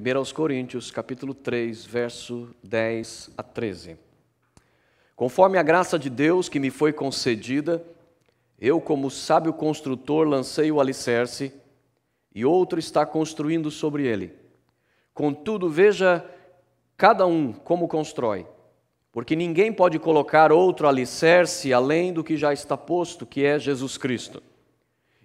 1 aos Coríntios, capítulo 3, verso 10 a 13. Conforme a graça de Deus que me foi concedida, eu, como sábio construtor, lancei o alicerce, e outro está construindo sobre ele. Contudo, veja cada um como constrói, porque ninguém pode colocar outro alicerce além do que já está posto, que é Jesus Cristo.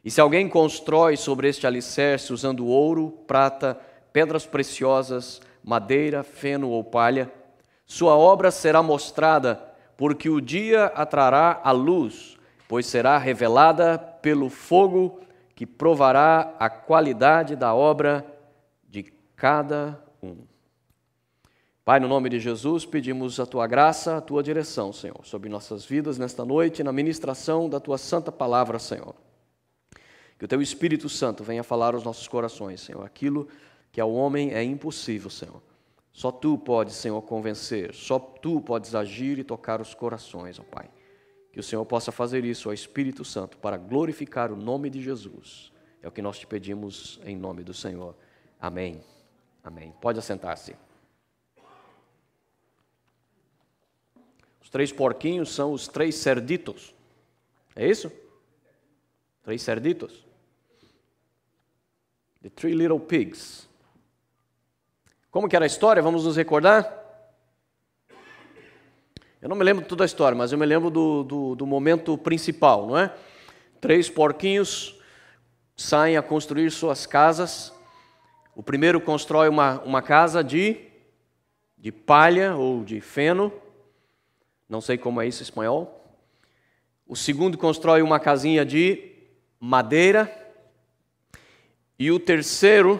E se alguém constrói sobre este alicerce usando ouro, prata, pedras preciosas, madeira, feno ou palha. Sua obra será mostrada, porque o dia atrará a luz, pois será revelada pelo fogo que provará a qualidade da obra de cada um. Pai, no nome de Jesus, pedimos a tua graça, a tua direção, Senhor, sobre nossas vidas nesta noite, na ministração da tua santa palavra, Senhor. Que o teu Espírito Santo venha falar aos nossos corações, Senhor, aquilo que ao homem é impossível, Senhor. Só tu podes, Senhor, convencer, só tu podes agir e tocar os corações, ó Pai. Que o Senhor possa fazer isso, ó Espírito Santo, para glorificar o nome de Jesus. É o que nós te pedimos em nome do Senhor. Amém. Amém. Pode assentar-se. Os três porquinhos são os três cerditos. É isso? Três cerditos. The three little pigs. Como que era a história? Vamos nos recordar? Eu não me lembro de toda a história, mas eu me lembro do, do, do momento principal, não é? Três porquinhos saem a construir suas casas. O primeiro constrói uma, uma casa de, de palha ou de feno, não sei como é isso em espanhol. O segundo constrói uma casinha de madeira. E o terceiro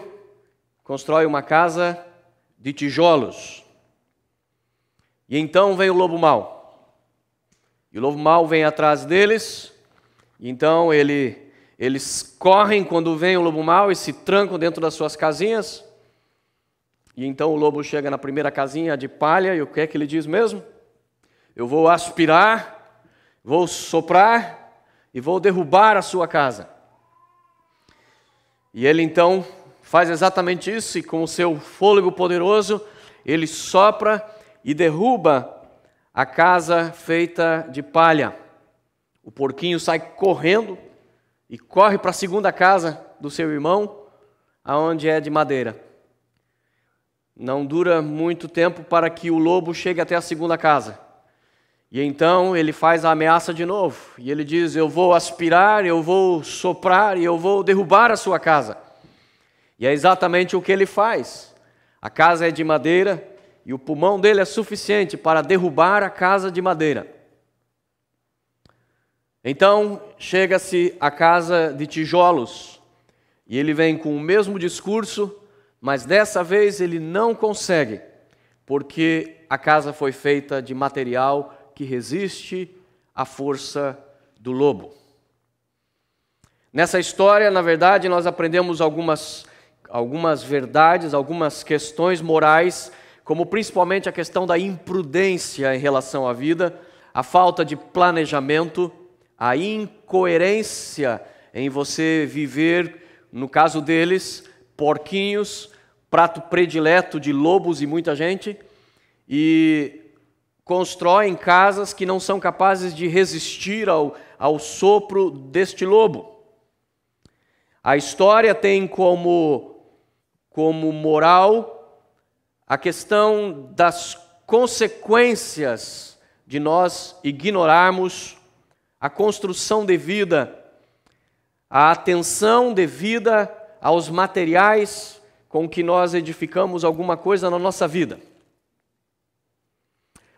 constrói uma casa de tijolos. E então vem o lobo mau. E o lobo mau vem atrás deles, e então ele, eles correm quando vem o lobo mau e se trancam dentro das suas casinhas. E então o lobo chega na primeira casinha de palha, e o que é que ele diz mesmo? Eu vou aspirar, vou soprar e vou derrubar a sua casa. E ele então faz exatamente isso e com o seu fôlego poderoso, ele sopra e derruba a casa feita de palha. O porquinho sai correndo e corre para a segunda casa do seu irmão, aonde é de madeira. Não dura muito tempo para que o lobo chegue até a segunda casa. E então ele faz a ameaça de novo. E ele diz: Eu vou aspirar, eu vou soprar e eu vou derrubar a sua casa. E é exatamente o que ele faz. A casa é de madeira e o pulmão dele é suficiente para derrubar a casa de madeira. Então chega-se à casa de tijolos e ele vem com o mesmo discurso, mas dessa vez ele não consegue, porque a casa foi feita de material que resiste à força do lobo. Nessa história, na verdade, nós aprendemos algumas algumas verdades, algumas questões morais, como principalmente a questão da imprudência em relação à vida, a falta de planejamento, a incoerência em você viver, no caso deles, porquinhos, prato predileto de lobos e muita gente, e constroem casas que não são capazes de resistir ao, ao sopro deste lobo. A história tem como como moral, a questão das consequências de nós ignorarmos a construção devida, a atenção devida aos materiais com que nós edificamos alguma coisa na nossa vida.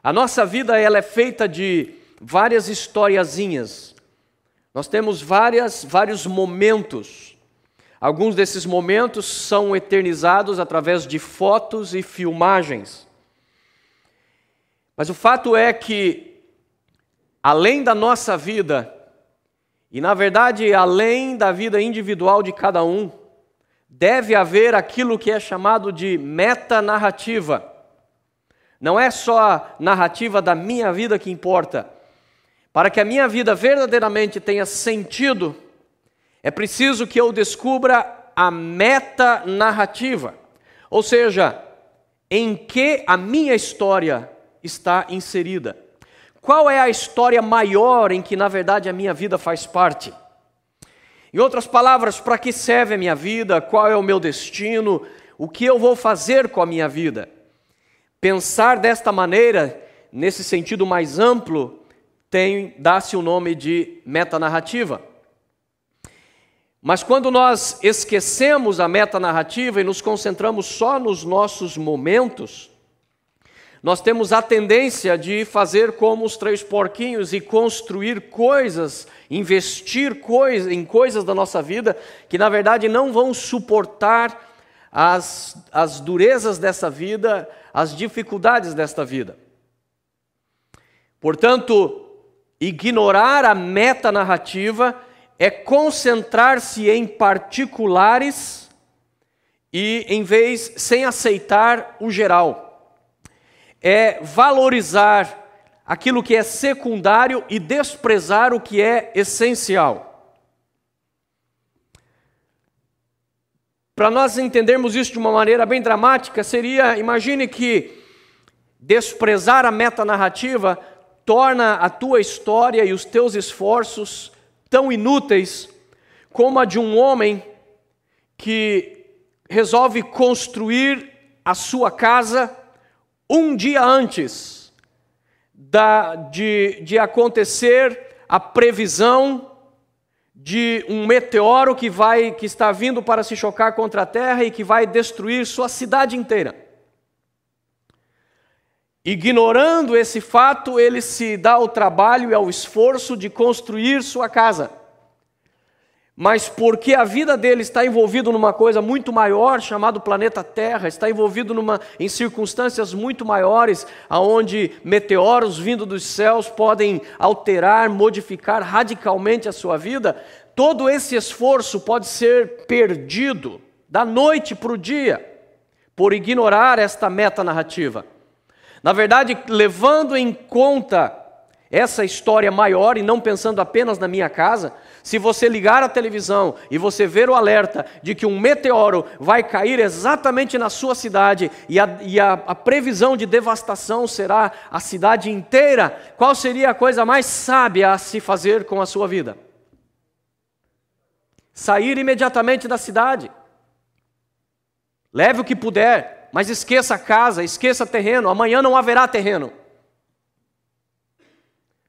A nossa vida ela é feita de várias historiazinhas. Nós temos várias vários momentos Alguns desses momentos são eternizados através de fotos e filmagens. Mas o fato é que, além da nossa vida, e na verdade além da vida individual de cada um, deve haver aquilo que é chamado de metanarrativa. Não é só a narrativa da minha vida que importa. Para que a minha vida verdadeiramente tenha sentido, é preciso que eu descubra a meta narrativa, ou seja, em que a minha história está inserida. Qual é a história maior em que, na verdade, a minha vida faz parte? Em outras palavras, para que serve a minha vida? Qual é o meu destino? O que eu vou fazer com a minha vida? Pensar desta maneira, nesse sentido mais amplo, dá-se o nome de metanarrativa. Mas quando nós esquecemos a meta narrativa e nos concentramos só nos nossos momentos, nós temos a tendência de fazer como os três porquinhos e construir coisas, investir coisa, em coisas da nossa vida que na verdade não vão suportar as, as durezas dessa vida, as dificuldades desta vida. Portanto, ignorar a meta narrativa é concentrar-se em particulares e, em vez, sem aceitar o geral. É valorizar aquilo que é secundário e desprezar o que é essencial. Para nós entendermos isso de uma maneira bem dramática, seria: imagine que desprezar a meta narrativa torna a tua história e os teus esforços tão inúteis como a de um homem que resolve construir a sua casa um dia antes da, de, de acontecer a previsão de um meteoro que vai que está vindo para se chocar contra a Terra e que vai destruir sua cidade inteira. Ignorando esse fato, ele se dá ao trabalho e ao esforço de construir sua casa. Mas porque a vida dele está envolvida numa coisa muito maior, chamado planeta Terra, está envolvido numa, em circunstâncias muito maiores, aonde meteoros vindo dos céus podem alterar, modificar radicalmente a sua vida, todo esse esforço pode ser perdido da noite para o dia por ignorar esta meta narrativa. Na verdade, levando em conta essa história maior e não pensando apenas na minha casa, se você ligar a televisão e você ver o alerta de que um meteoro vai cair exatamente na sua cidade e a, e a, a previsão de devastação será a cidade inteira, qual seria a coisa mais sábia a se fazer com a sua vida? Sair imediatamente da cidade. Leve o que puder, mas esqueça a casa, esqueça terreno, amanhã não haverá terreno.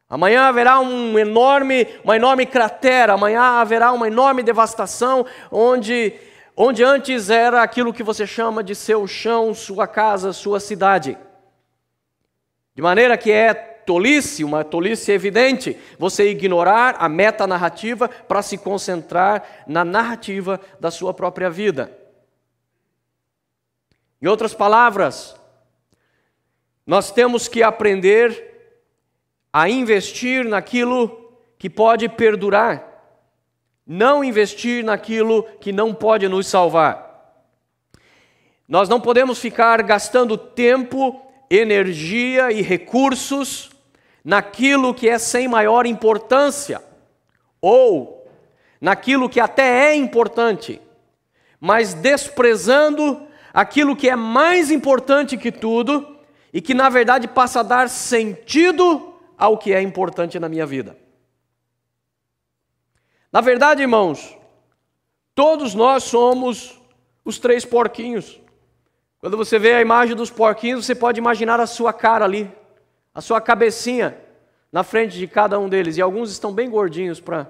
Amanhã haverá um enorme, uma enorme cratera, amanhã haverá uma enorme devastação, onde, onde antes era aquilo que você chama de seu chão, sua casa, sua cidade. De maneira que é tolice, uma tolice evidente, você ignorar a meta narrativa para se concentrar na narrativa da sua própria vida. Em outras palavras, nós temos que aprender a investir naquilo que pode perdurar, não investir naquilo que não pode nos salvar. Nós não podemos ficar gastando tempo, energia e recursos naquilo que é sem maior importância ou naquilo que até é importante, mas desprezando aquilo que é mais importante que tudo e que, na verdade, passa a dar sentido ao que é importante na minha vida. Na verdade, irmãos, todos nós somos os três porquinhos. Quando você vê a imagem dos porquinhos, você pode imaginar a sua cara ali, a sua cabecinha na frente de cada um deles. E alguns estão bem gordinhos para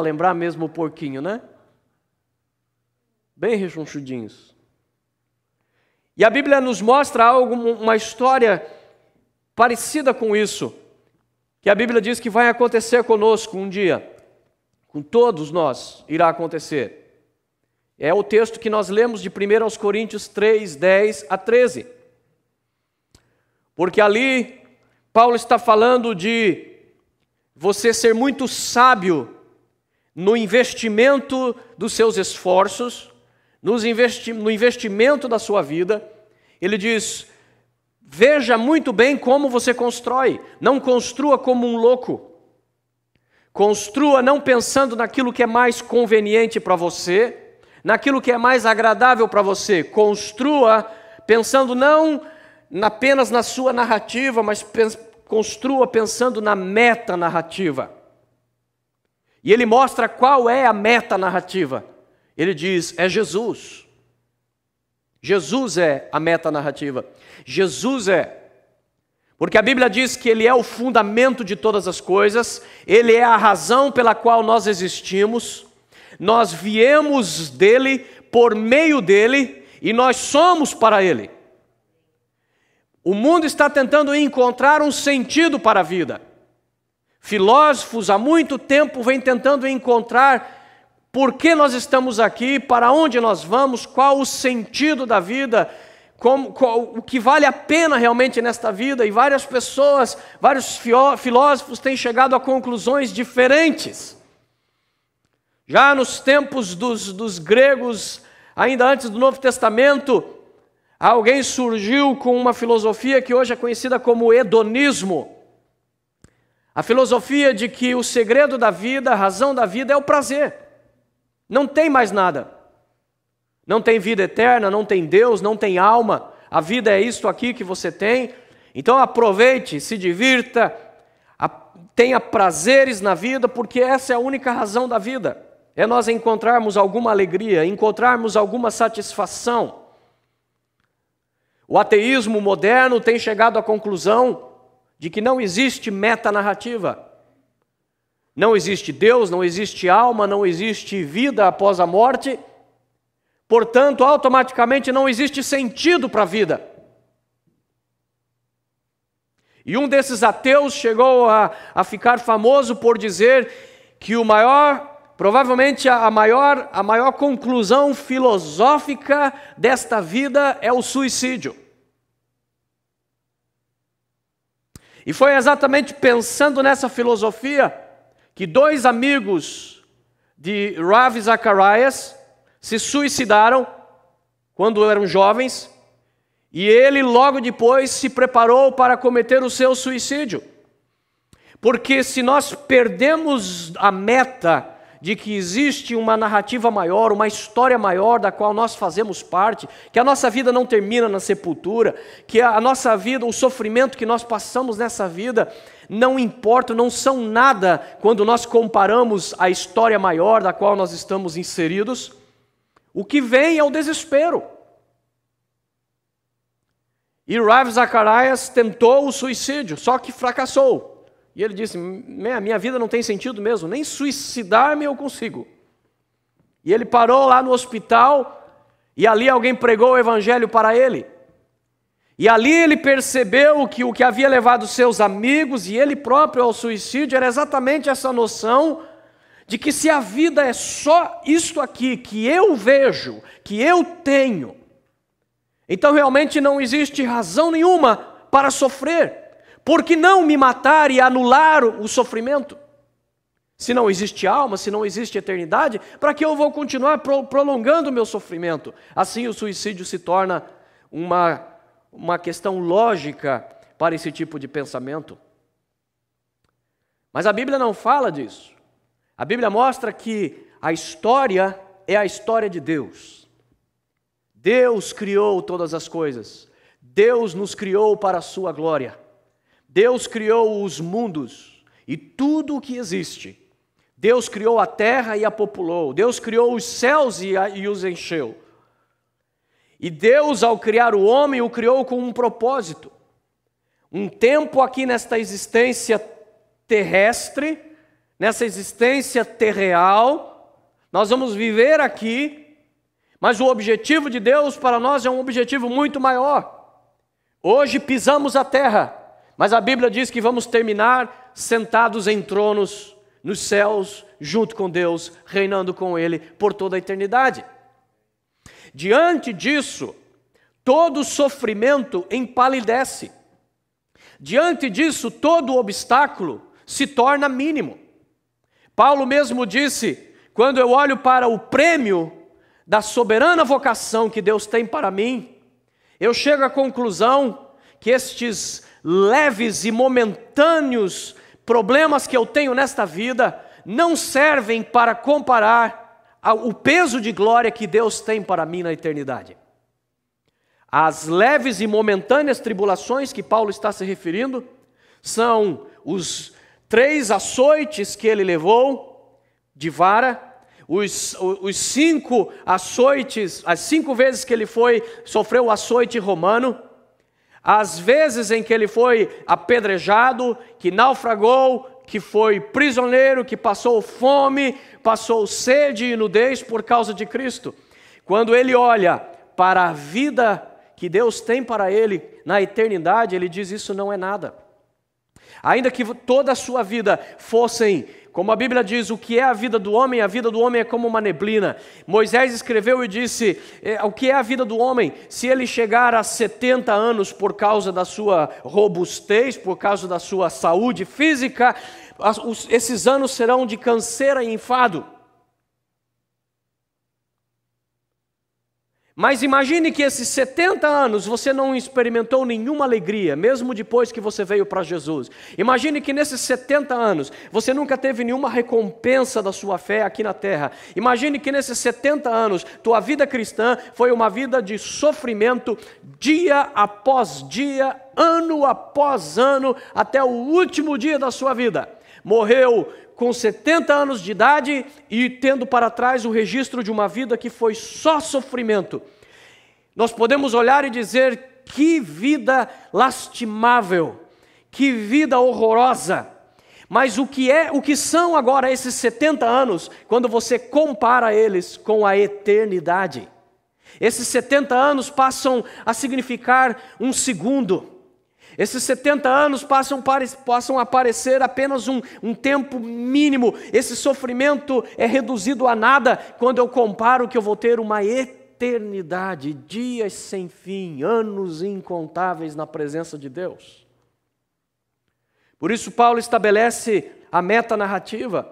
lembrar mesmo o porquinho, né? Bem rechonchudinhos. E a Bíblia nos mostra algo, uma história parecida com isso, que a Bíblia diz que vai acontecer conosco um dia, com todos nós irá acontecer. É o texto que nós lemos de 1 Coríntios 3, 10 a 13. Porque ali Paulo está falando de você ser muito sábio no investimento dos seus esforços investi no investimento da sua vida, ele diz: veja muito bem como você constrói, não construa como um louco. Construa não pensando naquilo que é mais conveniente para você, naquilo que é mais agradável para você. Construa pensando não apenas na sua narrativa, mas pens construa pensando na meta narrativa. E ele mostra qual é a meta narrativa. Ele diz: é Jesus. Jesus é a meta narrativa. Jesus é. Porque a Bíblia diz que ele é o fundamento de todas as coisas, ele é a razão pela qual nós existimos. Nós viemos dele por meio dele e nós somos para ele. O mundo está tentando encontrar um sentido para a vida. Filósofos há muito tempo vêm tentando encontrar por que nós estamos aqui? Para onde nós vamos? Qual o sentido da vida? Como, qual, o que vale a pena realmente nesta vida? E várias pessoas, vários filósofos têm chegado a conclusões diferentes. Já nos tempos dos, dos gregos, ainda antes do Novo Testamento, alguém surgiu com uma filosofia que hoje é conhecida como hedonismo. A filosofia de que o segredo da vida, a razão da vida é o prazer. Não tem mais nada. Não tem vida eterna, não tem Deus, não tem alma. A vida é isto aqui que você tem. Então aproveite, se divirta, tenha prazeres na vida, porque essa é a única razão da vida. É nós encontrarmos alguma alegria, encontrarmos alguma satisfação. O ateísmo moderno tem chegado à conclusão de que não existe meta narrativa. Não existe Deus, não existe alma, não existe vida após a morte. Portanto, automaticamente não existe sentido para a vida. E um desses ateus chegou a, a ficar famoso por dizer que o maior, provavelmente a maior, a maior conclusão filosófica desta vida é o suicídio. E foi exatamente pensando nessa filosofia que dois amigos de Rav Zacharias se suicidaram quando eram jovens, e ele logo depois se preparou para cometer o seu suicídio. Porque se nós perdemos a meta de que existe uma narrativa maior, uma história maior da qual nós fazemos parte, que a nossa vida não termina na sepultura, que a nossa vida, o sofrimento que nós passamos nessa vida, não importa, não são nada quando nós comparamos a história maior da qual nós estamos inseridos. O que vem é o desespero. E Rav Zacharias tentou o suicídio, só que fracassou. E ele disse: Minha vida não tem sentido mesmo, nem suicidar-me eu consigo. E ele parou lá no hospital, e ali alguém pregou o evangelho para ele. E ali ele percebeu que o que havia levado seus amigos e ele próprio ao suicídio era exatamente essa noção de que se a vida é só isto aqui que eu vejo, que eu tenho, então realmente não existe razão nenhuma para sofrer. Por que não me matar e anular o sofrimento? Se não existe alma, se não existe eternidade, para que eu vou continuar pro, prolongando o meu sofrimento? Assim, o suicídio se torna uma, uma questão lógica para esse tipo de pensamento. Mas a Bíblia não fala disso. A Bíblia mostra que a história é a história de Deus. Deus criou todas as coisas. Deus nos criou para a sua glória. Deus criou os mundos e tudo o que existe. Deus criou a terra e a populou. Deus criou os céus e, a, e os encheu. E Deus, ao criar o homem, o criou com um propósito. Um tempo aqui nesta existência terrestre, nessa existência terreal, nós vamos viver aqui, mas o objetivo de Deus para nós é um objetivo muito maior. Hoje pisamos a terra, mas a Bíblia diz que vamos terminar sentados em tronos nos céus, junto com Deus, reinando com Ele por toda a eternidade. Diante disso, todo sofrimento empalidece. Diante disso, todo obstáculo se torna mínimo. Paulo mesmo disse: quando eu olho para o prêmio da soberana vocação que Deus tem para mim, eu chego à conclusão que estes leves e momentâneos problemas que eu tenho nesta vida não servem para comparar o peso de glória que Deus tem para mim na eternidade. As leves e momentâneas tribulações que Paulo está se referindo são os três açoites que ele levou de vara, os, os cinco açoites, as cinco vezes que ele foi sofreu o açoite romano, as vezes em que ele foi apedrejado, que naufragou, que foi prisioneiro, que passou fome, passou sede e nudez por causa de Cristo. Quando ele olha para a vida que Deus tem para ele na eternidade, ele diz: Isso não é nada. Ainda que toda a sua vida fossem, como a Bíblia diz, o que é a vida do homem, a vida do homem é como uma neblina. Moisés escreveu e disse: é, O que é a vida do homem? Se ele chegar a 70 anos por causa da sua robustez, por causa da sua saúde física, esses anos serão de canseira e enfado. Mas imagine que esses 70 anos você não experimentou nenhuma alegria, mesmo depois que você veio para Jesus. Imagine que nesses 70 anos você nunca teve nenhuma recompensa da sua fé aqui na terra. Imagine que nesses 70 anos tua vida cristã foi uma vida de sofrimento dia após dia, ano após ano, até o último dia da sua vida. Morreu com 70 anos de idade e tendo para trás o registro de uma vida que foi só sofrimento. Nós podemos olhar e dizer: que vida lastimável, que vida horrorosa. Mas o que é, o que são agora esses 70 anos quando você compara eles com a eternidade? Esses 70 anos passam a significar um segundo. Esses 70 anos passam, passam a parecer apenas um, um tempo mínimo. Esse sofrimento é reduzido a nada quando eu comparo que eu vou ter uma eternidade, dias sem fim, anos incontáveis na presença de Deus. Por isso, Paulo estabelece a meta narrativa.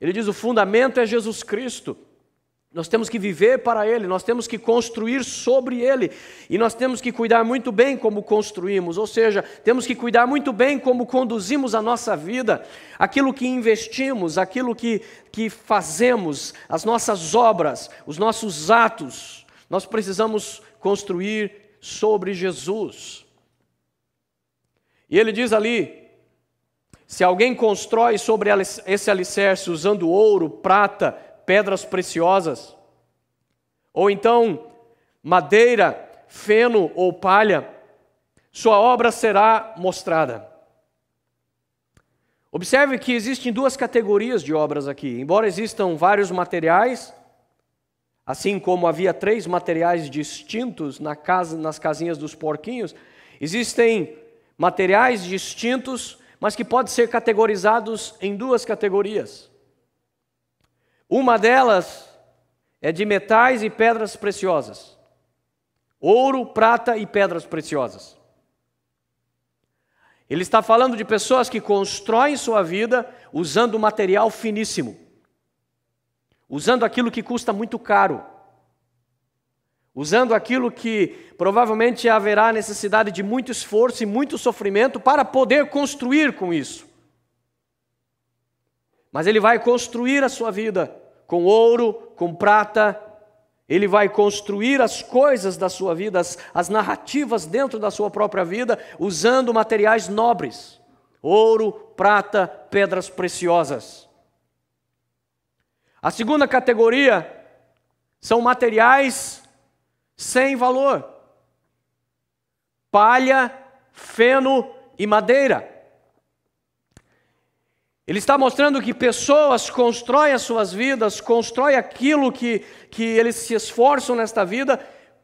Ele diz: o fundamento é Jesus Cristo. Nós temos que viver para Ele, nós temos que construir sobre Ele, e nós temos que cuidar muito bem como construímos, ou seja, temos que cuidar muito bem como conduzimos a nossa vida, aquilo que investimos, aquilo que, que fazemos, as nossas obras, os nossos atos, nós precisamos construir sobre Jesus. E ele diz ali: se alguém constrói sobre esse alicerce usando ouro, prata, pedras preciosas, ou então madeira, feno ou palha, sua obra será mostrada. Observe que existem duas categorias de obras aqui. Embora existam vários materiais, assim como havia três materiais distintos na casa, nas casinhas dos porquinhos, existem materiais distintos, mas que podem ser categorizados em duas categorias. Uma delas é de metais e pedras preciosas. Ouro, prata e pedras preciosas. Ele está falando de pessoas que constroem sua vida usando material finíssimo, usando aquilo que custa muito caro, usando aquilo que provavelmente haverá necessidade de muito esforço e muito sofrimento para poder construir com isso. Mas ele vai construir a sua vida com ouro, com prata, ele vai construir as coisas da sua vida, as, as narrativas dentro da sua própria vida, usando materiais nobres: ouro, prata, pedras preciosas. A segunda categoria são materiais sem valor: palha, feno e madeira. Ele está mostrando que pessoas constroem as suas vidas, constroem aquilo que, que eles se esforçam nesta vida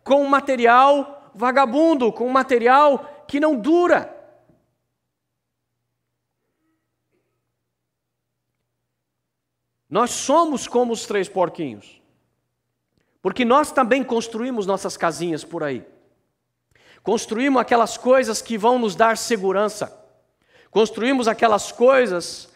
com material vagabundo, com material que não dura. Nós somos como os três porquinhos, porque nós também construímos nossas casinhas por aí. Construímos aquelas coisas que vão nos dar segurança, construímos aquelas coisas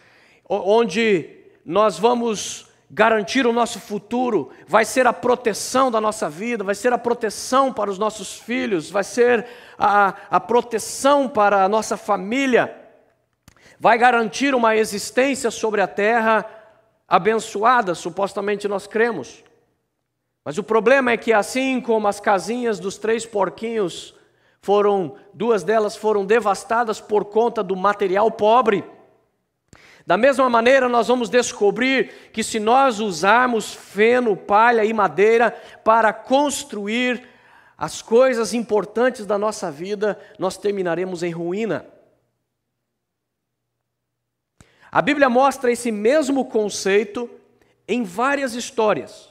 onde nós vamos garantir o nosso futuro, vai ser a proteção da nossa vida, vai ser a proteção para os nossos filhos, vai ser a, a proteção para a nossa família, vai garantir uma existência sobre a terra abençoada, supostamente nós cremos. Mas o problema é que, assim como as casinhas dos três porquinhos foram, duas delas foram devastadas por conta do material pobre, da mesma maneira, nós vamos descobrir que se nós usarmos feno, palha e madeira para construir as coisas importantes da nossa vida, nós terminaremos em ruína. A Bíblia mostra esse mesmo conceito em várias histórias,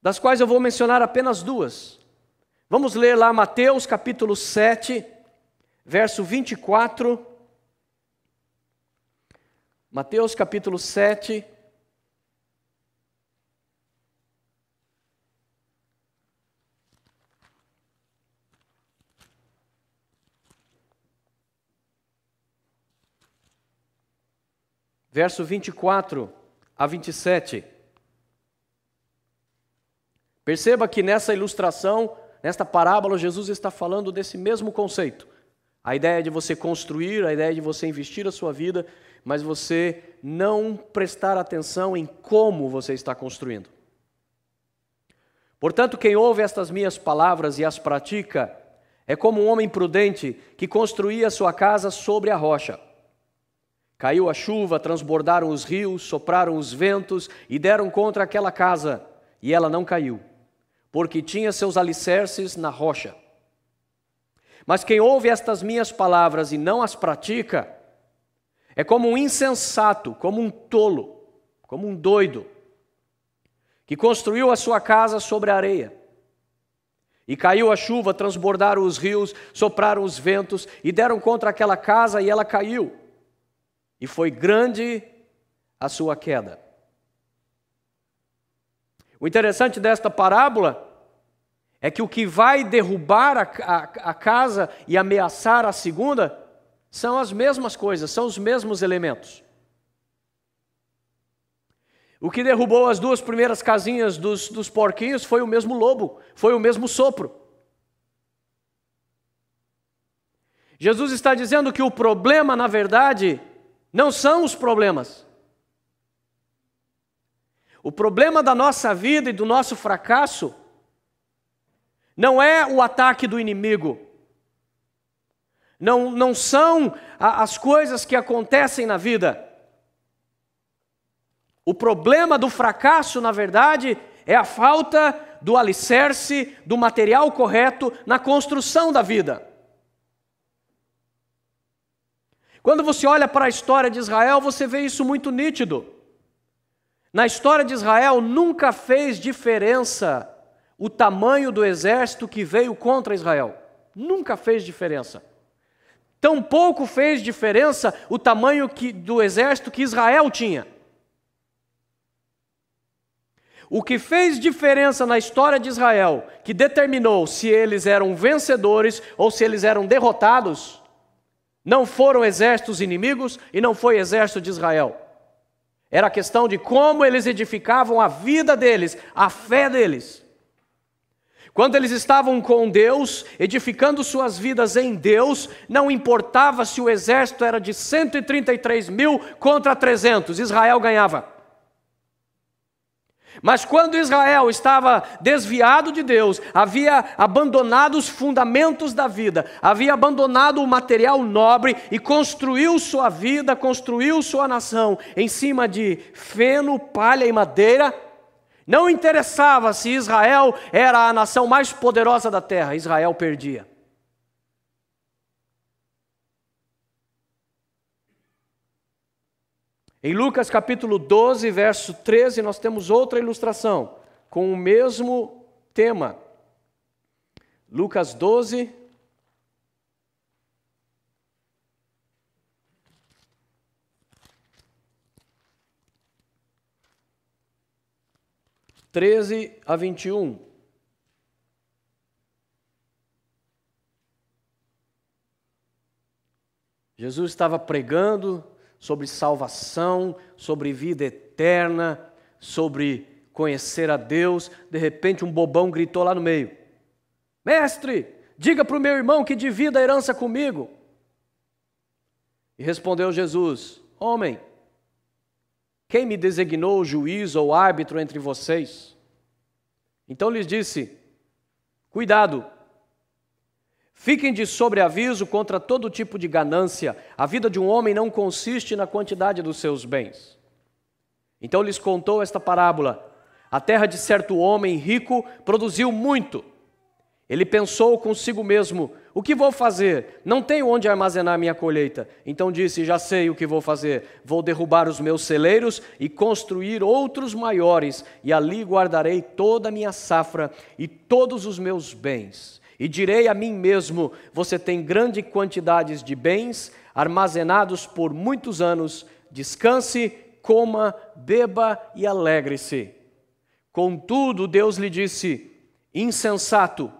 das quais eu vou mencionar apenas duas. Vamos ler lá Mateus capítulo 7, verso 24 Mateus capítulo 7. Verso 24 a 27. Perceba que nessa ilustração, nesta parábola, Jesus está falando desse mesmo conceito. A ideia de você construir, a ideia de você investir a sua vida, mas você não prestar atenção em como você está construindo. Portanto, quem ouve estas minhas palavras e as pratica, é como um homem prudente que construía sua casa sobre a rocha. Caiu a chuva, transbordaram os rios, sopraram os ventos e deram contra aquela casa, e ela não caiu, porque tinha seus alicerces na rocha. Mas quem ouve estas minhas palavras e não as pratica, é como um insensato, como um tolo, como um doido, que construiu a sua casa sobre a areia. E caiu a chuva, transbordaram os rios, sopraram os ventos e deram contra aquela casa e ela caiu. E foi grande a sua queda. O interessante desta parábola é que o que vai derrubar a, a, a casa e ameaçar a segunda são as mesmas coisas, são os mesmos elementos. O que derrubou as duas primeiras casinhas dos, dos porquinhos foi o mesmo lobo, foi o mesmo sopro. Jesus está dizendo que o problema, na verdade, não são os problemas. O problema da nossa vida e do nosso fracasso não é o ataque do inimigo não, não são a, as coisas que acontecem na vida. O problema do fracasso, na verdade, é a falta do alicerce, do material correto na construção da vida. Quando você olha para a história de Israel, você vê isso muito nítido. Na história de Israel, nunca fez diferença o tamanho do exército que veio contra Israel. Nunca fez diferença. Tampouco fez diferença o tamanho que, do exército que Israel tinha. O que fez diferença na história de Israel, que determinou se eles eram vencedores ou se eles eram derrotados, não foram exércitos inimigos e não foi exército de Israel. Era a questão de como eles edificavam a vida deles, a fé deles. Quando eles estavam com Deus, edificando suas vidas em Deus, não importava se o exército era de 133 mil contra 300, Israel ganhava. Mas quando Israel estava desviado de Deus, havia abandonado os fundamentos da vida, havia abandonado o material nobre e construiu sua vida, construiu sua nação em cima de feno, palha e madeira, não interessava se Israel era a nação mais poderosa da terra, Israel perdia. Em Lucas capítulo 12, verso 13, nós temos outra ilustração com o mesmo tema. Lucas 12, 13 a 21. Jesus estava pregando sobre salvação, sobre vida eterna, sobre conhecer a Deus. De repente, um bobão gritou lá no meio: Mestre, diga para o meu irmão que divida a herança comigo. E respondeu Jesus: Homem, quem me designou juiz ou árbitro entre vocês? Então lhes disse: Cuidado! Fiquem de sobreaviso contra todo tipo de ganância. A vida de um homem não consiste na quantidade dos seus bens. Então lhes contou esta parábola: A terra de certo homem rico produziu muito. Ele pensou consigo mesmo: o que vou fazer? Não tenho onde armazenar minha colheita. Então disse: Já sei o que vou fazer. Vou derrubar os meus celeiros e construir outros maiores, e ali guardarei toda a minha safra e todos os meus bens. E direi a mim mesmo: Você tem grande quantidades de bens armazenados por muitos anos. Descanse, coma, beba e alegre-se. Contudo, Deus lhe disse: Insensato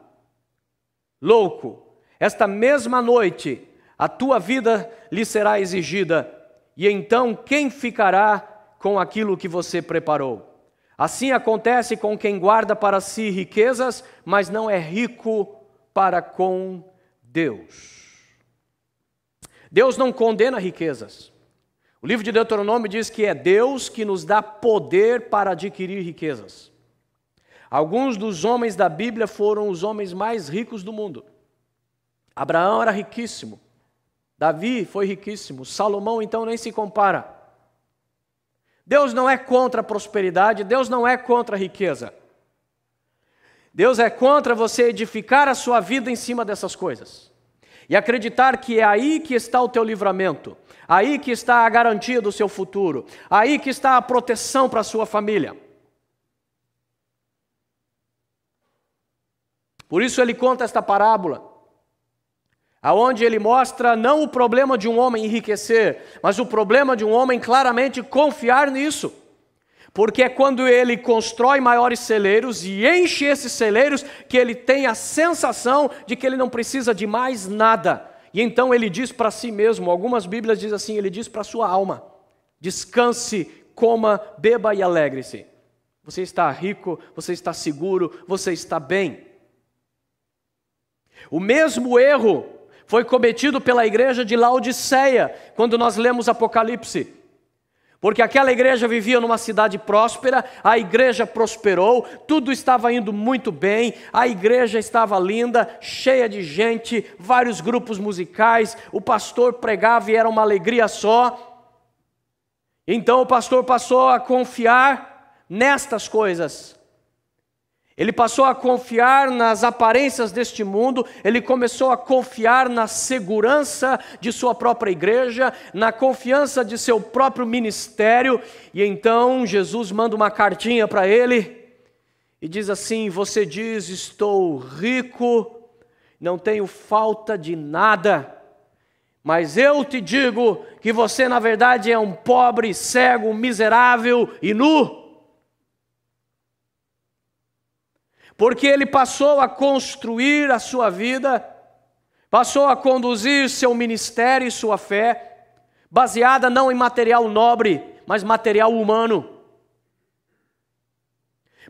Louco, esta mesma noite a tua vida lhe será exigida, e então quem ficará com aquilo que você preparou? Assim acontece com quem guarda para si riquezas, mas não é rico para com Deus. Deus não condena riquezas. O livro de Deuteronômio diz que é Deus que nos dá poder para adquirir riquezas. Alguns dos homens da Bíblia foram os homens mais ricos do mundo. Abraão era riquíssimo. Davi foi riquíssimo. Salomão, então, nem se compara. Deus não é contra a prosperidade, Deus não é contra a riqueza. Deus é contra você edificar a sua vida em cima dessas coisas. E acreditar que é aí que está o teu livramento, aí que está a garantia do seu futuro, aí que está a proteção para a sua família. Por isso ele conta esta parábola, aonde ele mostra não o problema de um homem enriquecer, mas o problema de um homem claramente confiar nisso. Porque é quando ele constrói maiores celeiros e enche esses celeiros que ele tem a sensação de que ele não precisa de mais nada. E então ele diz para si mesmo, algumas Bíblias diz assim, ele diz para sua alma: descanse, coma, beba e alegre-se. Você está rico, você está seguro, você está bem. O mesmo erro foi cometido pela igreja de Laodiceia, quando nós lemos Apocalipse. Porque aquela igreja vivia numa cidade próspera, a igreja prosperou, tudo estava indo muito bem, a igreja estava linda, cheia de gente, vários grupos musicais, o pastor pregava e era uma alegria só. Então o pastor passou a confiar nestas coisas, ele passou a confiar nas aparências deste mundo, ele começou a confiar na segurança de sua própria igreja, na confiança de seu próprio ministério, e então Jesus manda uma cartinha para ele e diz assim: Você diz, estou rico, não tenho falta de nada, mas eu te digo que você, na verdade, é um pobre, cego, miserável e nu. porque ele passou a construir a sua vida, passou a conduzir seu ministério e sua fé, baseada não em material nobre, mas material humano.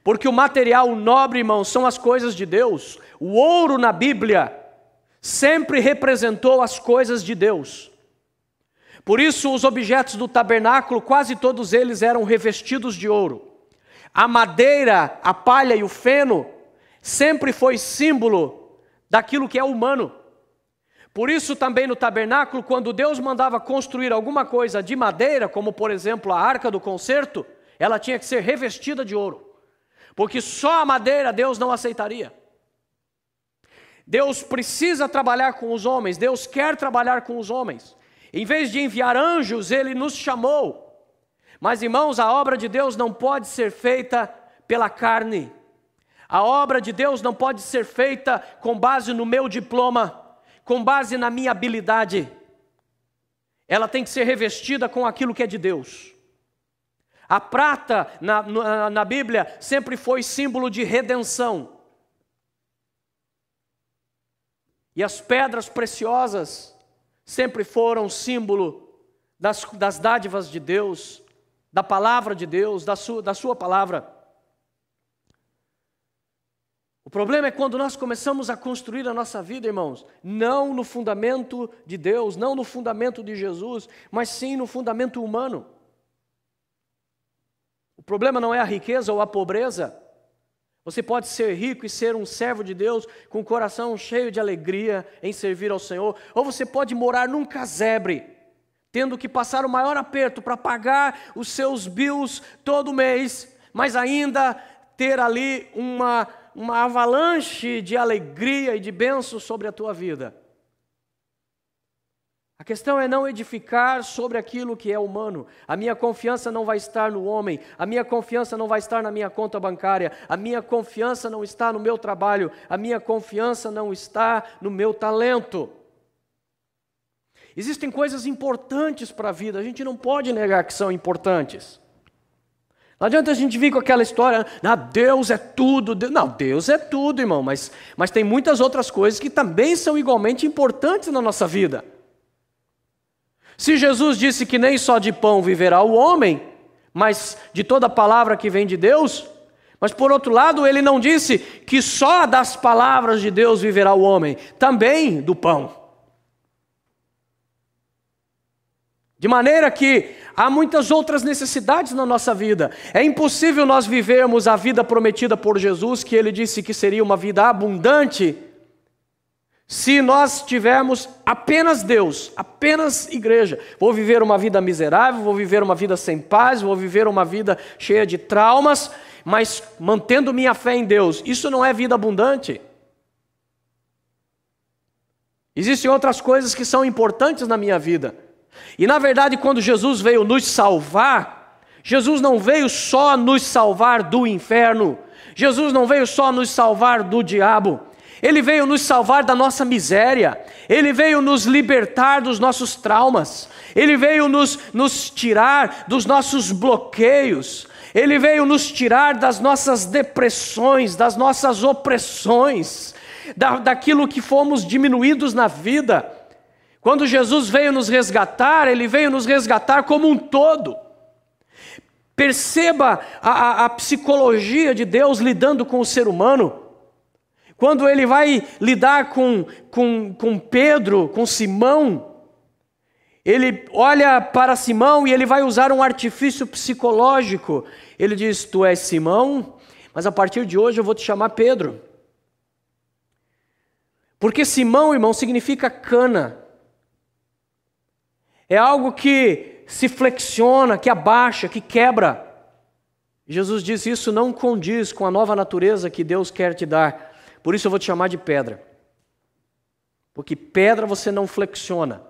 Porque o material nobre, irmão, são as coisas de Deus. O ouro na Bíblia sempre representou as coisas de Deus. Por isso, os objetos do tabernáculo, quase todos eles eram revestidos de ouro. A madeira, a palha e o feno sempre foi símbolo daquilo que é humano. Por isso, também no tabernáculo, quando Deus mandava construir alguma coisa de madeira, como por exemplo a arca do concerto, ela tinha que ser revestida de ouro, porque só a madeira Deus não aceitaria. Deus precisa trabalhar com os homens, Deus quer trabalhar com os homens. Em vez de enviar anjos, ele nos chamou. Mas irmãos, a obra de Deus não pode ser feita pela carne, a obra de Deus não pode ser feita com base no meu diploma, com base na minha habilidade. Ela tem que ser revestida com aquilo que é de Deus. A prata na, na, na Bíblia sempre foi símbolo de redenção. E as pedras preciosas sempre foram símbolo das, das dádivas de Deus, da palavra de Deus, da sua, da sua palavra. O problema é quando nós começamos a construir a nossa vida, irmãos, não no fundamento de Deus, não no fundamento de Jesus, mas sim no fundamento humano. O problema não é a riqueza ou a pobreza. Você pode ser rico e ser um servo de Deus com o coração cheio de alegria em servir ao Senhor, ou você pode morar num casebre tendo que passar o maior aperto para pagar os seus bills todo mês, mas ainda ter ali uma uma avalanche de alegria e de bênçãos sobre a tua vida. A questão é não edificar sobre aquilo que é humano. A minha confiança não vai estar no homem, a minha confiança não vai estar na minha conta bancária, a minha confiança não está no meu trabalho, a minha confiança não está no meu talento. Existem coisas importantes para a vida, a gente não pode negar que são importantes. Não adianta a gente vir com aquela história, ah, Deus é tudo. Deus... Não, Deus é tudo, irmão, mas, mas tem muitas outras coisas que também são igualmente importantes na nossa vida. Se Jesus disse que nem só de pão viverá o homem, mas de toda palavra que vem de Deus, mas por outro lado, ele não disse que só das palavras de Deus viverá o homem, também do pão. De maneira que Há muitas outras necessidades na nossa vida. É impossível nós vivermos a vida prometida por Jesus, que ele disse que seria uma vida abundante, se nós tivermos apenas Deus, apenas igreja, vou viver uma vida miserável, vou viver uma vida sem paz, vou viver uma vida cheia de traumas, mas mantendo minha fé em Deus, isso não é vida abundante. Existem outras coisas que são importantes na minha vida. E na verdade, quando Jesus veio nos salvar, Jesus não veio só nos salvar do inferno, Jesus não veio só nos salvar do diabo, ele veio nos salvar da nossa miséria, Ele veio nos libertar dos nossos traumas, Ele veio nos, nos tirar dos nossos bloqueios, Ele veio nos tirar das nossas depressões, das nossas opressões, da, daquilo que fomos diminuídos na vida. Quando Jesus veio nos resgatar, ele veio nos resgatar como um todo. Perceba a, a, a psicologia de Deus lidando com o ser humano. Quando ele vai lidar com, com, com Pedro, com Simão, ele olha para Simão e ele vai usar um artifício psicológico. Ele diz: Tu és Simão, mas a partir de hoje eu vou te chamar Pedro. Porque Simão, irmão, significa cana. É algo que se flexiona, que abaixa, que quebra. Jesus diz Isso não condiz com a nova natureza que Deus quer te dar. Por isso eu vou te chamar de pedra. Porque pedra você não flexiona,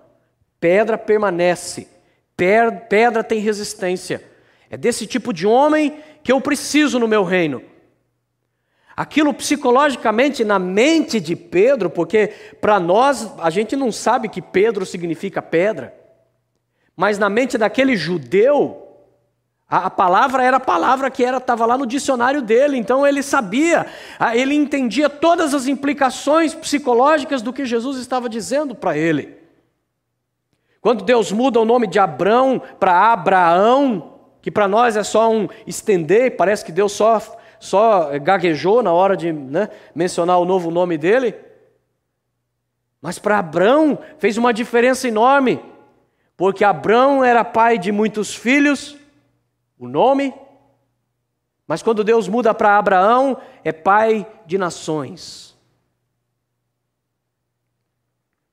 pedra permanece, pedra tem resistência. É desse tipo de homem que eu preciso no meu reino. Aquilo psicologicamente na mente de Pedro, porque para nós a gente não sabe que Pedro significa pedra. Mas na mente daquele judeu, a, palavra era a palavra que era estava lá no dicionário dele, então ele sabia, ele entendia todas as implicações psicológicas do que Jesus estava dizendo para ele. Quando Deus muda o nome de Abrão para Abraão, que para nós é só um estender, parece que Deus só, só gaguejou na hora de né, mencionar o novo nome dele. Mas para Abrão fez uma diferença enorme. Porque Abraão era pai de muitos filhos, o nome, mas quando Deus muda para Abraão, é pai de nações.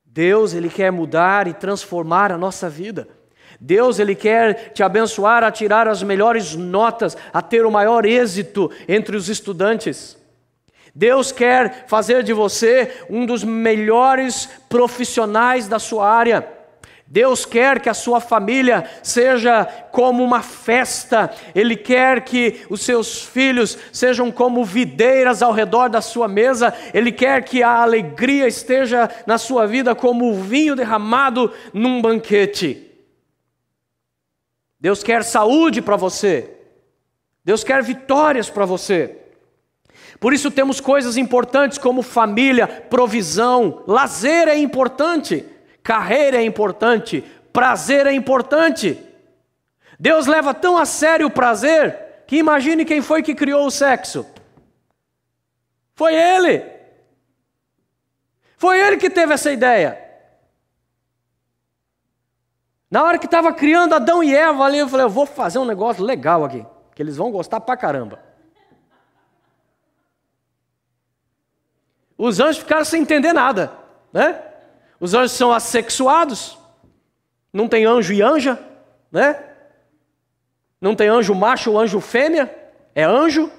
Deus, ele quer mudar e transformar a nossa vida. Deus, Ele quer te abençoar a tirar as melhores notas, a ter o maior êxito entre os estudantes. Deus quer fazer de você um dos melhores profissionais da sua área. Deus quer que a sua família seja como uma festa, Ele quer que os seus filhos sejam como videiras ao redor da sua mesa, Ele quer que a alegria esteja na sua vida como o vinho derramado num banquete. Deus quer saúde para você, Deus quer vitórias para você. Por isso temos coisas importantes como família, provisão, lazer é importante carreira é importante, prazer é importante. Deus leva tão a sério o prazer que imagine quem foi que criou o sexo. Foi ele. Foi ele que teve essa ideia. Na hora que estava criando Adão e Eva ali, eu falei: eu vou fazer um negócio legal aqui, que eles vão gostar pra caramba. Os anjos ficaram sem entender nada, né? Os anjos são assexuados. Não tem anjo e anja, né? Não tem anjo macho ou anjo fêmea. É anjo.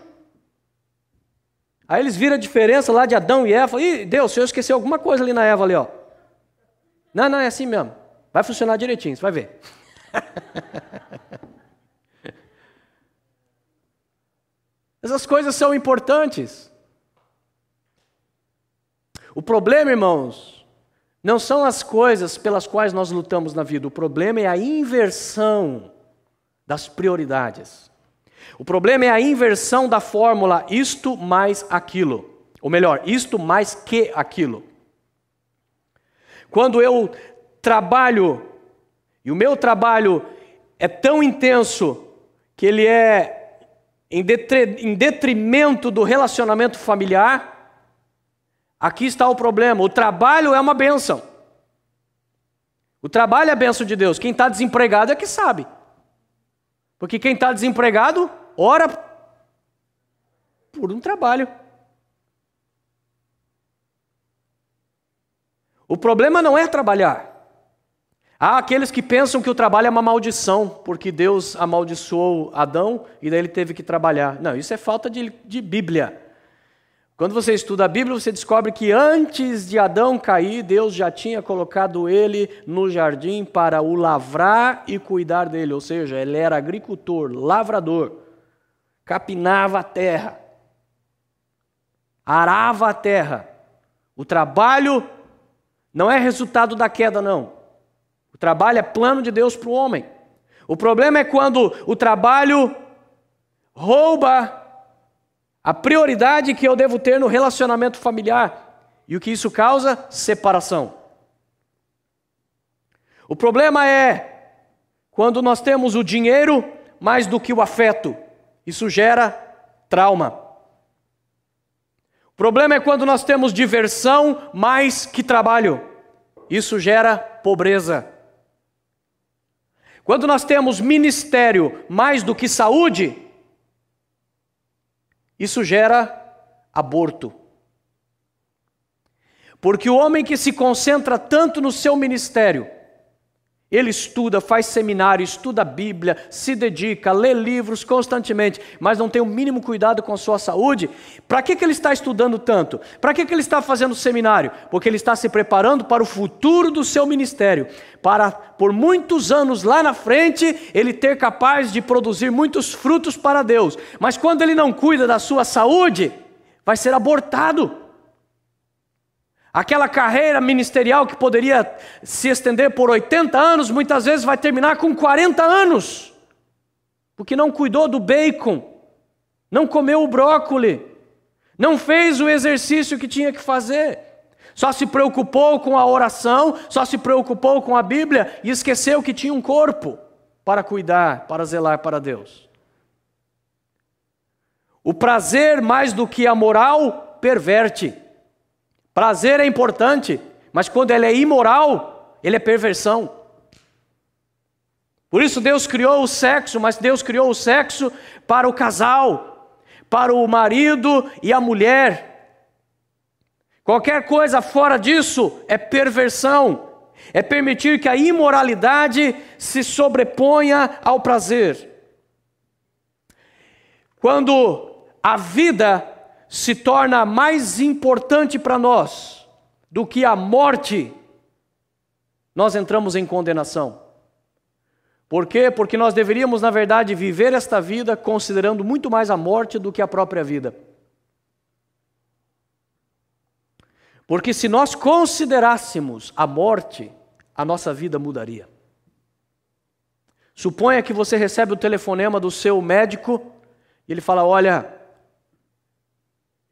Aí eles viram a diferença lá de Adão e Eva. Ih, Deus, o senhor esqueceu alguma coisa ali na Eva ali, ó. Não, não, é assim mesmo. Vai funcionar direitinho, você vai ver. Essas coisas são importantes. O problema, irmãos, não são as coisas pelas quais nós lutamos na vida, o problema é a inversão das prioridades. O problema é a inversão da fórmula isto mais aquilo. Ou melhor, isto mais que aquilo. Quando eu trabalho, e o meu trabalho é tão intenso que ele é em detrimento do relacionamento familiar, Aqui está o problema: o trabalho é uma benção. O trabalho é a benção de Deus. Quem está desempregado é que sabe. Porque quem está desempregado, ora por um trabalho. O problema não é trabalhar. Há aqueles que pensam que o trabalho é uma maldição, porque Deus amaldiçoou Adão e daí ele teve que trabalhar. Não, isso é falta de, de Bíblia. Quando você estuda a Bíblia, você descobre que antes de Adão cair, Deus já tinha colocado ele no jardim para o lavrar e cuidar dele, ou seja, ele era agricultor, lavrador, capinava a terra, arava a terra. O trabalho não é resultado da queda, não. O trabalho é plano de Deus para o homem. O problema é quando o trabalho rouba a prioridade que eu devo ter no relacionamento familiar. E o que isso causa? Separação. O problema é quando nós temos o dinheiro mais do que o afeto. Isso gera trauma. O problema é quando nós temos diversão mais que trabalho. Isso gera pobreza. Quando nós temos ministério mais do que saúde, isso gera aborto. Porque o homem que se concentra tanto no seu ministério, ele estuda, faz seminário, estuda a Bíblia, se dedica, lê livros constantemente, mas não tem o mínimo cuidado com a sua saúde. Para que, que ele está estudando tanto? Para que, que ele está fazendo seminário? Porque ele está se preparando para o futuro do seu ministério, para por muitos anos lá na frente ele ter capaz de produzir muitos frutos para Deus. Mas quando ele não cuida da sua saúde, vai ser abortado. Aquela carreira ministerial que poderia se estender por 80 anos, muitas vezes vai terminar com 40 anos, porque não cuidou do bacon, não comeu o brócoli, não fez o exercício que tinha que fazer, só se preocupou com a oração, só se preocupou com a Bíblia e esqueceu que tinha um corpo para cuidar, para zelar para Deus. O prazer, mais do que a moral, perverte. Prazer é importante, mas quando ele é imoral, ele é perversão. Por isso Deus criou o sexo, mas Deus criou o sexo para o casal, para o marido e a mulher. Qualquer coisa fora disso é perversão, é permitir que a imoralidade se sobreponha ao prazer. Quando a vida se torna mais importante para nós do que a morte, nós entramos em condenação. Por quê? Porque nós deveríamos, na verdade, viver esta vida considerando muito mais a morte do que a própria vida. Porque se nós considerássemos a morte, a nossa vida mudaria. Suponha que você recebe o telefonema do seu médico e ele fala: Olha,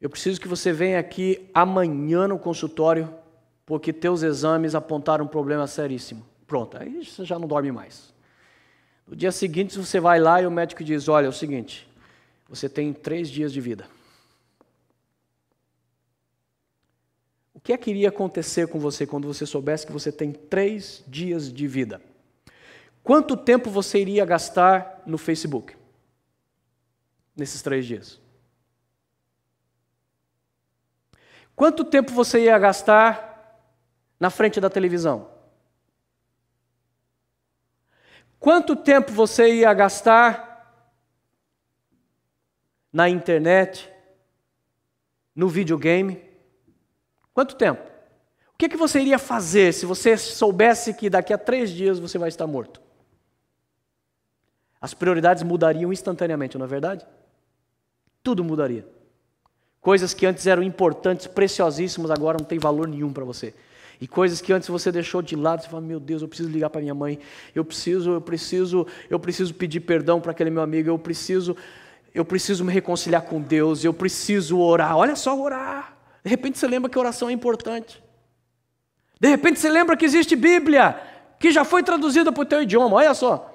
eu preciso que você venha aqui amanhã no consultório, porque teus exames apontaram um problema seríssimo. Pronto, aí você já não dorme mais. No dia seguinte, você vai lá e o médico diz: Olha, é o seguinte, você tem três dias de vida. O que é que iria acontecer com você quando você soubesse que você tem três dias de vida? Quanto tempo você iria gastar no Facebook nesses três dias? Quanto tempo você ia gastar na frente da televisão? Quanto tempo você ia gastar na internet, no videogame? Quanto tempo? O que, é que você iria fazer se você soubesse que daqui a três dias você vai estar morto? As prioridades mudariam instantaneamente, não é verdade? Tudo mudaria. Coisas que antes eram importantes, preciosíssimas, agora não tem valor nenhum para você. E coisas que antes você deixou de lado, você fala: "Meu Deus, eu preciso ligar para minha mãe. Eu preciso, eu preciso, eu preciso pedir perdão para aquele meu amigo. Eu preciso, eu preciso me reconciliar com Deus. Eu preciso orar. Olha só orar. De repente você lembra que oração é importante. De repente você lembra que existe Bíblia, que já foi traduzida para o teu idioma. Olha só.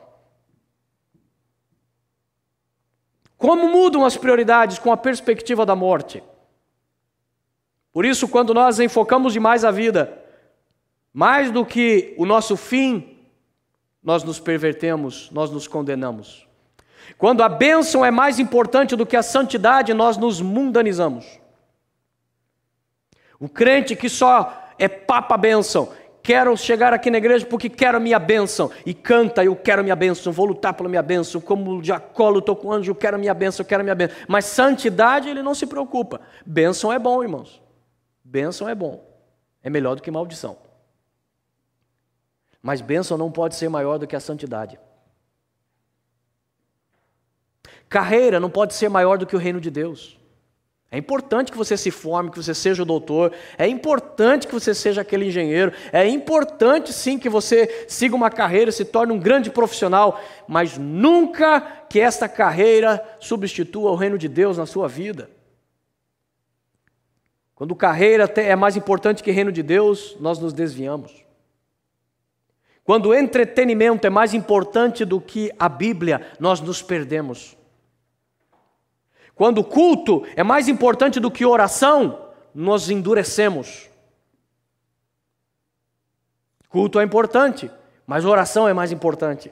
Como mudam as prioridades com a perspectiva da morte? Por isso, quando nós enfocamos demais a vida, mais do que o nosso fim, nós nos pervertemos, nós nos condenamos. Quando a bênção é mais importante do que a santidade, nós nos mundanizamos. O crente que só é papa bênção, Quero chegar aqui na igreja porque quero a minha bênção. E canta, eu quero a minha bênção, vou lutar pela minha bênção. Como Jacó lutou com o anjo, eu quero a minha bênção, eu quero a minha bênção. Mas santidade ele não se preocupa. Bênção é bom, irmãos. Bênção é bom. É melhor do que maldição. Mas bênção não pode ser maior do que a santidade. Carreira não pode ser maior do que o reino de Deus. É importante que você se forme, que você seja o doutor, é importante que você seja aquele engenheiro, é importante sim que você siga uma carreira, se torne um grande profissional, mas nunca que esta carreira substitua o reino de Deus na sua vida. Quando carreira é mais importante que reino de Deus, nós nos desviamos. Quando entretenimento é mais importante do que a Bíblia, nós nos perdemos. Quando o culto é mais importante do que oração, nós endurecemos. Culto é importante, mas oração é mais importante.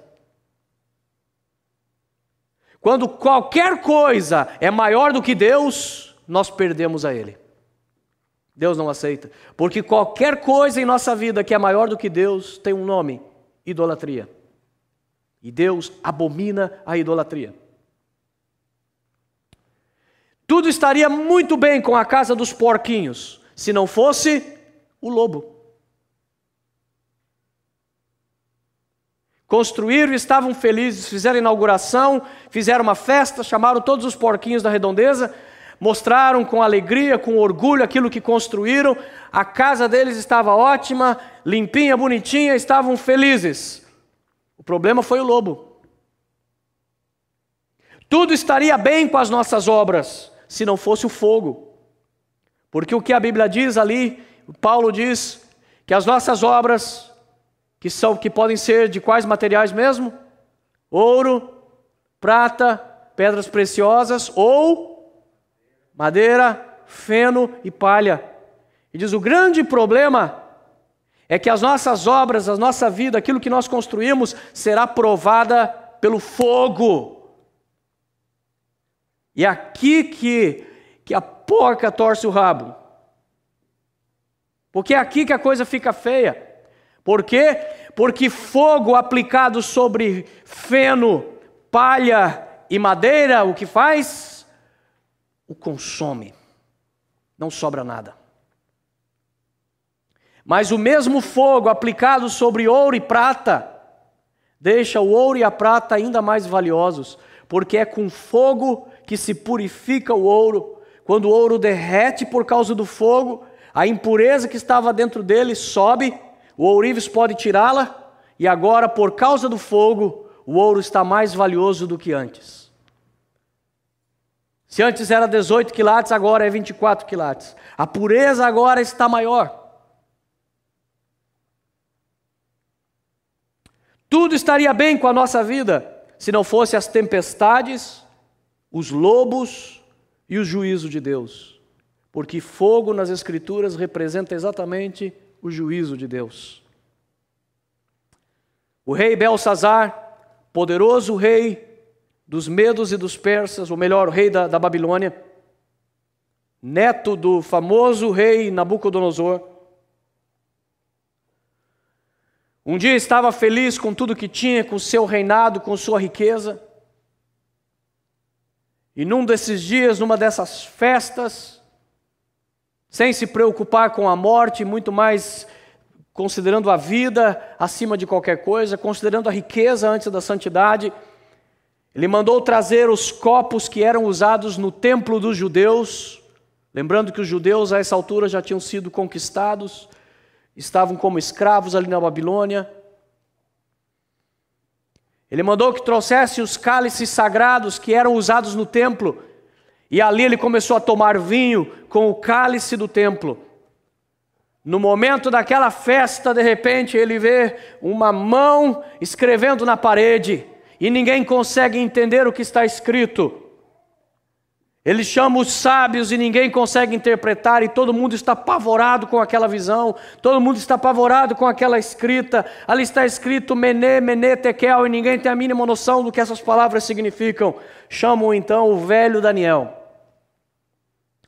Quando qualquer coisa é maior do que Deus, nós perdemos a Ele. Deus não aceita. Porque qualquer coisa em nossa vida que é maior do que Deus tem um nome: idolatria. E Deus abomina a idolatria. Tudo estaria muito bem com a casa dos porquinhos, se não fosse o lobo. Construíram, estavam felizes, fizeram inauguração, fizeram uma festa, chamaram todos os porquinhos da redondeza, mostraram com alegria, com orgulho aquilo que construíram. A casa deles estava ótima, limpinha, bonitinha, estavam felizes. O problema foi o lobo. Tudo estaria bem com as nossas obras, se não fosse o fogo. Porque o que a Bíblia diz ali, Paulo diz que as nossas obras, que são que podem ser de quais materiais mesmo? Ouro, prata, pedras preciosas ou madeira, feno e palha. E diz: o grande problema é que as nossas obras, a nossa vida, aquilo que nós construímos será provada pelo fogo. E é aqui que, que a porca torce o rabo. Porque é aqui que a coisa fica feia. Por quê? Porque fogo aplicado sobre feno, palha e madeira, o que faz? O consome. Não sobra nada. Mas o mesmo fogo aplicado sobre ouro e prata deixa o ouro e a prata ainda mais valiosos, porque é com fogo que se purifica o ouro. Quando o ouro derrete por causa do fogo, a impureza que estava dentro dele sobe, o ourives pode tirá-la, e agora, por causa do fogo, o ouro está mais valioso do que antes. Se antes era 18 quilates, agora é 24 quilates. A pureza agora está maior. Tudo estaria bem com a nossa vida se não fossem as tempestades os lobos e o juízo de Deus. Porque fogo nas Escrituras representa exatamente o juízo de Deus. O rei Belsazar, poderoso rei dos Medos e dos Persas, ou melhor, o rei da, da Babilônia, neto do famoso rei Nabucodonosor, um dia estava feliz com tudo que tinha, com seu reinado, com sua riqueza. E num desses dias, numa dessas festas, sem se preocupar com a morte, muito mais considerando a vida acima de qualquer coisa, considerando a riqueza antes da santidade, ele mandou trazer os copos que eram usados no templo dos judeus, lembrando que os judeus a essa altura já tinham sido conquistados, estavam como escravos ali na Babilônia. Ele mandou que trouxesse os cálices sagrados que eram usados no templo. E ali ele começou a tomar vinho com o cálice do templo. No momento daquela festa, de repente, ele vê uma mão escrevendo na parede e ninguém consegue entender o que está escrito. Ele chama os sábios e ninguém consegue interpretar, e todo mundo está apavorado com aquela visão, todo mundo está apavorado com aquela escrita. Ali está escrito Menê, Menê, Tekel, e ninguém tem a mínima noção do que essas palavras significam. Chamam então o velho Daniel,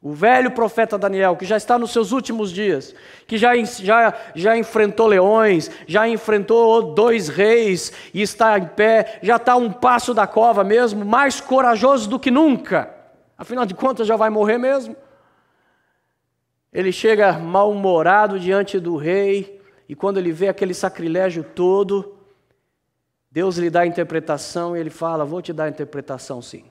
o velho profeta Daniel, que já está nos seus últimos dias, que já, já, já enfrentou leões, já enfrentou dois reis e está em pé, já está a um passo da cova mesmo, mais corajoso do que nunca Afinal de contas, já vai morrer mesmo. Ele chega mal-humorado diante do rei, e quando ele vê aquele sacrilégio todo, Deus lhe dá a interpretação e ele fala: Vou te dar a interpretação, sim.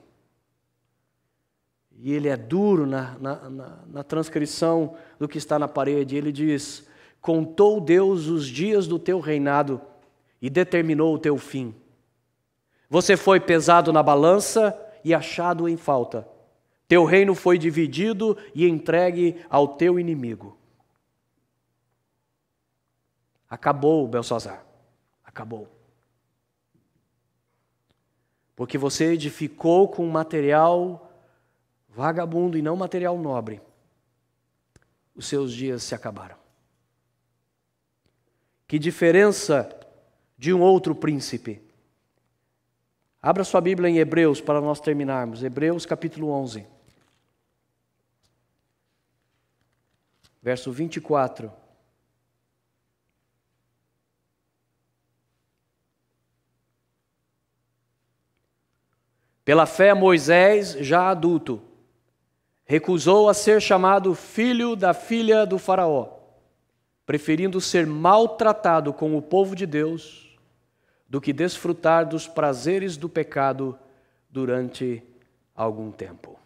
E ele é duro na, na, na, na transcrição do que está na parede. Ele diz: Contou Deus os dias do teu reinado e determinou o teu fim. Você foi pesado na balança e achado em falta. Teu reino foi dividido e entregue ao teu inimigo. Acabou, Belsazar. Acabou. Porque você edificou com material vagabundo e não material nobre. Os seus dias se acabaram. Que diferença de um outro príncipe. Abra sua Bíblia em Hebreus para nós terminarmos. Hebreus capítulo 11. verso 24. Pela fé, Moisés, já adulto, recusou a ser chamado filho da filha do Faraó, preferindo ser maltratado com o povo de Deus do que desfrutar dos prazeres do pecado durante algum tempo.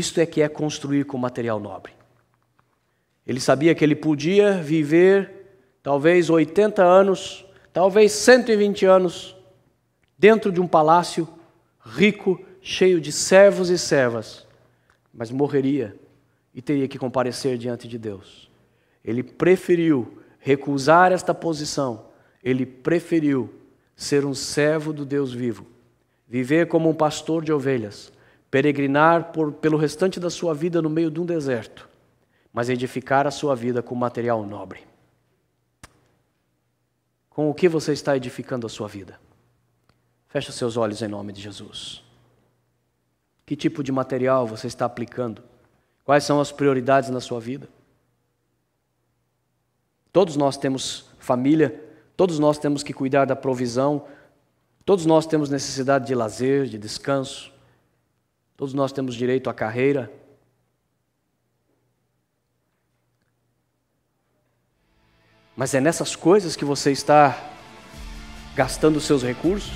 Isto é que é construir com material nobre. Ele sabia que ele podia viver talvez 80 anos, talvez 120 anos, dentro de um palácio rico, cheio de servos e servas, mas morreria e teria que comparecer diante de Deus. Ele preferiu recusar esta posição, ele preferiu ser um servo do Deus vivo, viver como um pastor de ovelhas peregrinar por, pelo restante da sua vida no meio de um deserto, mas edificar a sua vida com material nobre. Com o que você está edificando a sua vida? Feche os seus olhos em nome de Jesus. Que tipo de material você está aplicando? Quais são as prioridades na sua vida? Todos nós temos família, todos nós temos que cuidar da provisão, todos nós temos necessidade de lazer, de descanso. Todos nós temos direito à carreira. Mas é nessas coisas que você está gastando os seus recursos?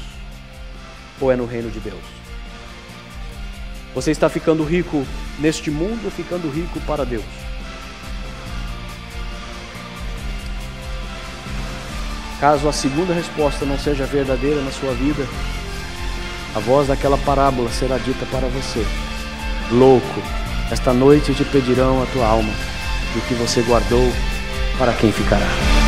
Ou é no reino de Deus? Você está ficando rico neste mundo ou ficando rico para Deus? Caso a segunda resposta não seja verdadeira na sua vida, a voz daquela parábola será dita para você. Louco, esta noite te pedirão a tua alma, e o que você guardou, para quem ficará.